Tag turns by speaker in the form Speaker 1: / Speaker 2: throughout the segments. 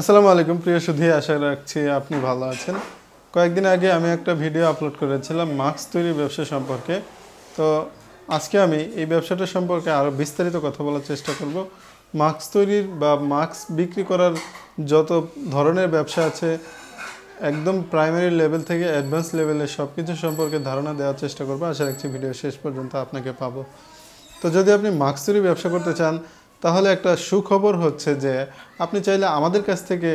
Speaker 1: আসসালামু আলাইকুম প্রিয় সুধি আশা রাখছি আপনি ভালো আছেন কয়েকদিন আগে আমি একটা ভিডিও আপলোড করেছিলাম মাস্ক তৈরি ব্যবসা সম্পর্কে তো আজকে আমি এই ব্যবসাটা সম্পর্কে আরও বিস্তারিত কথা বলার চেষ্টা করব মাস্ক তৈরির বা মাস্ক বিক্রি করার যত ধরনের ব্যবসা আছে একদম প্রাইমারি লেভেল থেকে অ্যাডভান্স লেভেলে সব কিছু সম্পর্কে ধারণা দেওয়ার চেষ্টা করবো আশা রাখছি ভিডিও শেষ পর্যন্ত আপনাকে পাবো তো যদি আপনি মাস্ক তৈরি ব্যবসা করতে চান তাহলে একটা সুখবর হচ্ছে যে আপনি চাইলে আমাদের কাছ থেকে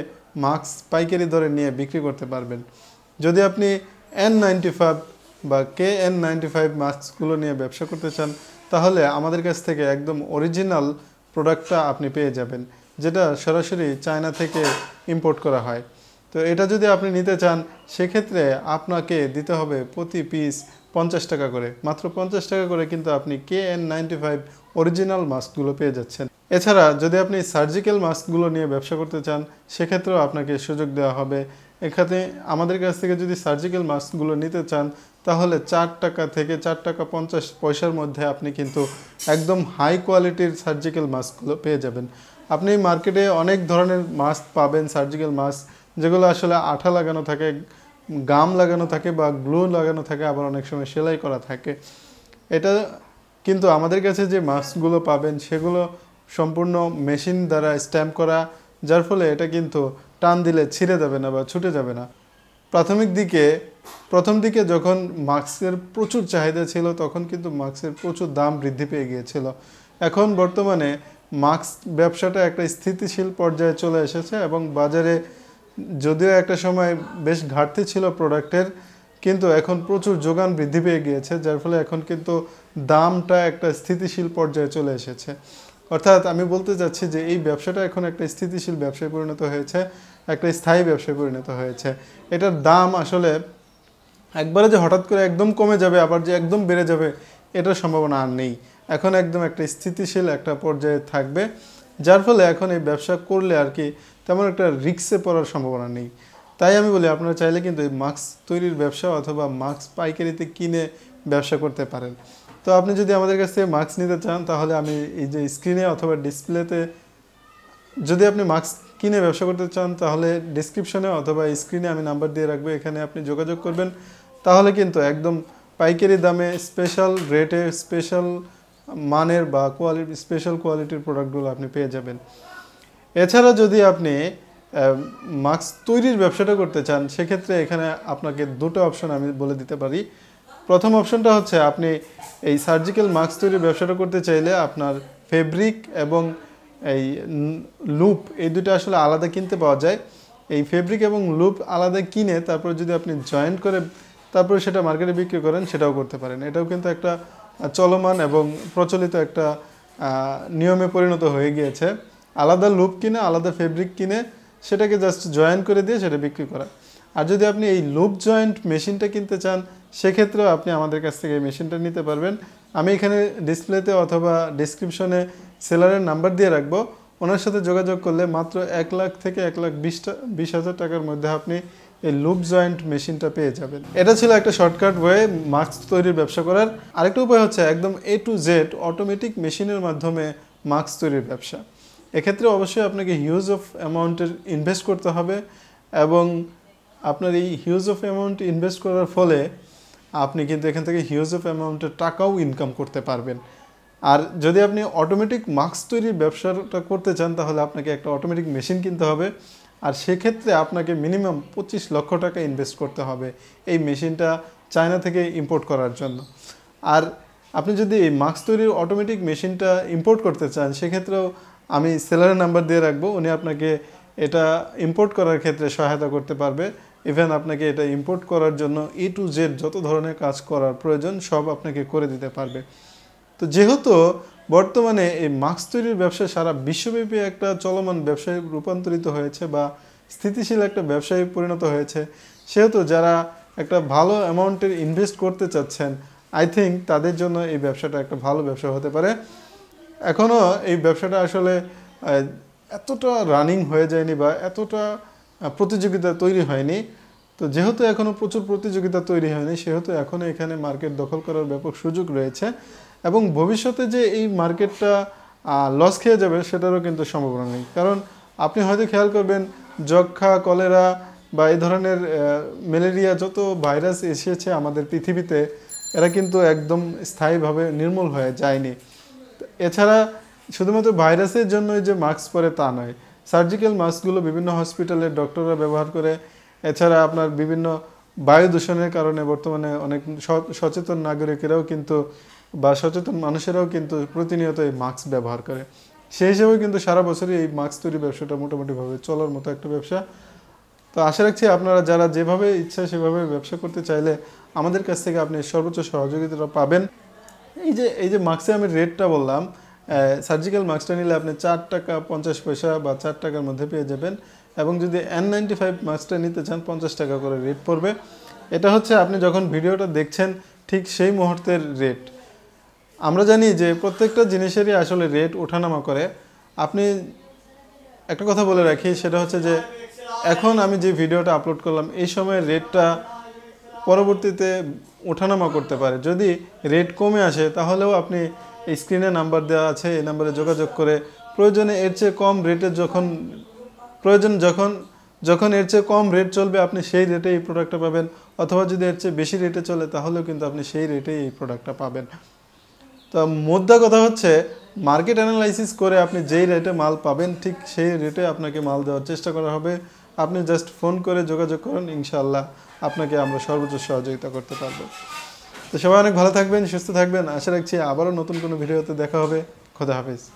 Speaker 1: মাস্ক পাইকারি দরে নিয়ে বিক্রি করতে পারবেন যদি আপনি এন ফাইভ বা কে এন ফাইভ মাস্কগুলো নিয়ে ব্যবসা করতে চান তাহলে আমাদের কাছ থেকে একদম অরিজিনাল প্রোডাক্টটা আপনি পেয়ে যাবেন যেটা সরাসরি চায়না থেকে ইম্পোর্ট করা হয় তো এটা যদি আপনি নিতে চান সেক্ষেত্রে আপনাকে দিতে হবে প্রতি পিস পঞ্চাশ টাকা করে মাত্র পঞ্চাশ টাকা করে কিন্তু আপনি K N ninety five original মাস্কগুলো পেয়ে যাচ্ছেন এছাড়া যদি আপনি সার্জিক্যাল মাস্কগুলো নিয়ে ব্যবসা করতে চান সেক্ষেত্রেও আপনাকে সুযোগ দেওয়া হবে এখানে আমাদের কাছ থেকে যদি সার্জিক্যাল মাস্কগুলো নিতে চান তাহলে চার টাকা থেকে চার টাকা পঞ্চাশ পয়সার মধ্যে আপনি কিন্তু একদম হাই কোয়ালিটির সার্জিক্যাল মাস্কগুলো পেয়ে যাবেন আপনি মার্কেটে অনেক ধরনের মাস্ক পাবেন সার্জিক্যাল মাস্ক যেগুলো আসলে আঠা লাগানো থাকে গাম লাগানো থাকে বা গ্লু লাগানো থাকে আবার অনেক সময় সেলাই করা থাকে এটা কিন্তু আমাদের কাছে যে মাস্কগুলো পাবেন সেগুলো সম্পূর্ণ মেশিন দ্বারা স্ট্যাম্প করা যার ফলে এটা কিন্তু টান দিলে ছিঁড়ে যাবে না বা ছুটে যাবে না প্রাথমিক দিকে প্রথম দিকে যখন মাস্কের প্রচুর চাহিদা ছিল তখন কিন্তু মাস্কের প্রচুর দাম বৃদ্ধি পেয়ে গিয়েছিল এখন বর্তমানে মাস্ক ব্যবসাটা একটা স্থিতিশীল পর্যায়ে চলে এসেছে এবং বাজারে যদিও একটা সময় বেশ ঘাটতি ছিল প্রোডাক্টের কিন্তু এখন প্রচুর যোগান বৃদ্ধি পেয়ে গিয়েছে যার ফলে এখন কিন্তু দামটা একটা স্থিতিশীল পর্যায়ে চলে এসেছে অর্থাৎ আমি বলতে চাচ্ছি যে এই ব্যবসাটা এখন একটা স্থিতিশীল ব্যবসায় পরিণত হয়েছে একটা স্থায়ী ব্যবসায় পরিণত হয়েছে এটার দাম আসলে একবারে যে হঠাৎ করে একদম কমে যাবে আবার যে একদম বেড়ে যাবে এটার সম্ভাবনা আর নেই এখন একদম একটা স্থিতিশীল একটা পর্যায়ে থাকবে যার ফলে এখন এই ব্যবসা করলে আর কি তেমন একটা রিক্সে পড়ার সম্ভাবনা নেই তাই আমি বলি আপনারা চাইলে কিন্তু এই মাস্ক তৈরির ব্যবসা অথবা মাস্ক পাইকারিতে কিনে ব্যবসা করতে পারেন তো আপনি যদি আমাদের কাছ থেকে মাস্ক নিতে চান তাহলে আমি এই যে স্ক্রিনে অথবা ডিসপ্লেতে যদি আপনি মাস্ক কিনে ব্যবসা করতে চান তাহলে ডিসক্রিপশনে অথবা স্ক্রিনে আমি নাম্বার দিয়ে রাখবো এখানে আপনি যোগাযোগ করবেন তাহলে কিন্তু একদম পাইকারি দামে স্পেশাল রেটে স্পেশাল মানের বা কোয়ালিটি স্পেশাল কোয়ালিটির প্রোডাক্টগুলো আপনি পেয়ে যাবেন এছাড়া যদি আপনি মাস্ক তৈরির ব্যবসাটা করতে চান সেক্ষেত্রে এখানে আপনাকে দুটো অপশন আমি বলে দিতে পারি প্রথম অপশনটা হচ্ছে আপনি এই সার্জিক্যাল মাস্ক তৈরির ব্যবসাটা করতে চাইলে আপনার ফেব্রিক এবং এই লুপ এই দুটো আসলে আলাদা কিনতে পাওয়া যায় এই ফেব্রিক এবং লুপ আলাদা কিনে তারপর যদি আপনি জয়েন্ট করে তারপরে সেটা মার্কেটে বিক্রি করেন সেটাও করতে পারেন এটাও কিন্তু একটা চলমান এবং প্রচলিত একটা নিয়মে পরিণত হয়ে গিয়েছে আলাদা লুপ কিনে আলাদা ফেব্রিক কিনে সেটাকে জাস্ট জয়েন করে দিয়ে সেটা বিক্রি করা আর যদি আপনি এই লুপ জয়েন্ট মেশিনটা কিনতে চান সেক্ষেত্রেও আপনি আমাদের কাছ থেকে এই মেশিনটা নিতে পারবেন আমি এখানে ডিসপ্লেতে অথবা ডিসক্রিপশনে সেলারের নাম্বার দিয়ে রাখবো ওনার সাথে যোগাযোগ করলে মাত্র এক লাখ থেকে এক লাখ বিশটা বিশ হাজার টাকার মধ্যে আপনি এই লুপ জয়েন্ট মেশিনটা পেয়ে যাবেন এটা ছিল একটা শর্টকাট ওয়ে মাস্ক তৈরির ব্যবসা করার আরেকটা উপায় হচ্ছে একদম এ টু জেড অটোমেটিক মেশিনের মাধ্যমে মাস্ক তৈরির ব্যবসা এক্ষেত্রে অবশ্যই আপনাকে হিউজ অফ অ্যামাউন্টের ইনভেস্ট করতে হবে এবং আপনার এই হিউজ অফ অ্যামাউন্ট ইনভেস্ট করার ফলে আপনি কিন্তু এখান থেকে হিউজ অফ অ্যামাউন্টের টাকাও ইনকাম করতে পারবেন আর যদি আপনি অটোমেটিক মাস্ক তৈরির ব্যবসাটা করতে চান তাহলে আপনাকে একটা অটোমেটিক মেশিন কিনতে হবে আর সেক্ষেত্রে আপনাকে মিনিমাম পঁচিশ লক্ষ টাকা ইনভেস্ট করতে হবে এই মেশিনটা চায়না থেকে ইম্পোর্ট করার জন্য আর আপনি যদি এই মাস্ক তৈরির অটোমেটিক মেশিনটা ইম্পোর্ট করতে চান সেক্ষেত্রেও আমি সেলারের নাম্বার দিয়ে রাখবো উনি আপনাকে এটা ইম্পোর্ট করার ক্ষেত্রে সহায়তা করতে পারবে ইভেন আপনাকে এটা ইম্পোর্ট করার জন্য এ টু জেড যত ধরনের কাজ করার প্রয়োজন সব আপনাকে করে দিতে পারবে তো যেহেতু বর্তমানে এই মাস্ক তৈরির ব্যবসা সারা বিশ্বব্যাপী একটা চলমান ব্যবসায় রূপান্তরিত হয়েছে বা স্থিতিশীল একটা ব্যবসায় পরিণত হয়েছে সেহেতু যারা একটা ভালো অ্যামাউন্টের ইনভেস্ট করতে চাচ্ছেন আই থিঙ্ক তাদের জন্য এই ব্যবসাটা একটা ভালো ব্যবসা হতে পারে এখনও এই ব্যবসাটা আসলে এতটা রানিং হয়ে যায়নি বা এতটা প্রতিযোগিতা তৈরি হয়নি তো যেহেতু এখনও প্রচুর প্রতিযোগিতা তৈরি হয়নি সেহেতু এখনও এখানে মার্কেট দখল করার ব্যাপক সুযোগ রয়েছে এবং ভবিষ্যতে যে এই মার্কেটটা লস খেয়ে যাবে সেটারও কিন্তু সম্ভাবনা নেই কারণ আপনি হয়তো খেয়াল করবেন যক্ষা কলেরা বা এই ধরনের ম্যালেরিয়া যত ভাইরাস এসেছে আমাদের পৃথিবীতে এরা কিন্তু একদম স্থায়ীভাবে নির্মূল হয়ে যায়নি এছাড়া শুধুমাত্র ভাইরাসের জন্যই যে মাস্ক পরে তা নয় সার্জিক্যাল মাস্কগুলো বিভিন্ন হসপিটালের ডক্টররা ব্যবহার করে এছাড়া আপনার বিভিন্ন বায়ু দূষণের কারণে বর্তমানে অনেক সচেতন নাগরিকেরাও কিন্তু বা সচেতন মানুষেরাও কিন্তু প্রতিনিয়ত এই মাস্ক ব্যবহার করে সেই হিসেবেও কিন্তু সারা বছরই এই মাস্ক তৈরি ব্যবসাটা মোটামুটিভাবে চলার মতো একটা ব্যবসা তো আশা রাখছি আপনারা যারা যেভাবে ইচ্ছা সেভাবে ব্যবসা করতে চাইলে আমাদের কাছ থেকে আপনি সর্বোচ্চ সহযোগিতাটা পাবেন এই যে এই যে মাস্কে আমি রেটটা বললাম সার্জিক্যাল মাস্কটা নিলে আপনি চার টাকা পঞ্চাশ পয়সা বা চার টাকার মধ্যে পেয়ে যাবেন এবং যদি এন নাইনটি ফাইভ মাস্কটা নিতে চান পঞ্চাশ টাকা করে রেট পড়বে এটা হচ্ছে আপনি যখন ভিডিওটা দেখছেন ঠিক সেই মুহূর্তের রেট আমরা জানি যে প্রত্যেকটা জিনিসেরই আসলে রেট ওঠানামা করে আপনি একটা কথা বলে রাখি সেটা হচ্ছে যে এখন আমি যে ভিডিওটা আপলোড করলাম এই সময় রেটটা পরবর্তীতে ওঠানামা করতে পারে যদি রেট কমে আসে তাহলেও আপনি স্ক্রিনে নাম্বার দেওয়া আছে এই নাম্বারে যোগাযোগ করে প্রয়োজনে এর চেয়ে কম রেটে যখন প্রয়োজন যখন যখন এর চেয়ে কম রেট চলবে আপনি সেই রেটে এই প্রোডাক্টটা পাবেন অথবা যদি এর চেয়ে বেশি রেটে চলে তাহলেও কিন্তু আপনি সেই রেটেই এই প্রোডাক্টটা পাবেন তো মোদ্দা কথা হচ্ছে মার্কেট অ্যানালাইসিস করে আপনি যেই রেটে মাল পাবেন ঠিক সেই রেটে আপনাকে মাল দেওয়ার চেষ্টা করা হবে আপনি জাস্ট ফোন করে যোগাযোগ করুন ইনশাল্লাহ আপনাকে আমরা সর্বোচ্চ সহযোগিতা করতে পারবো তো সবাই অনেক ভালো থাকবেন সুস্থ থাকবেন আশা রাখছি আবারও নতুন কোনো ভিডিওতে দেখা হবে খোদা হাফিজ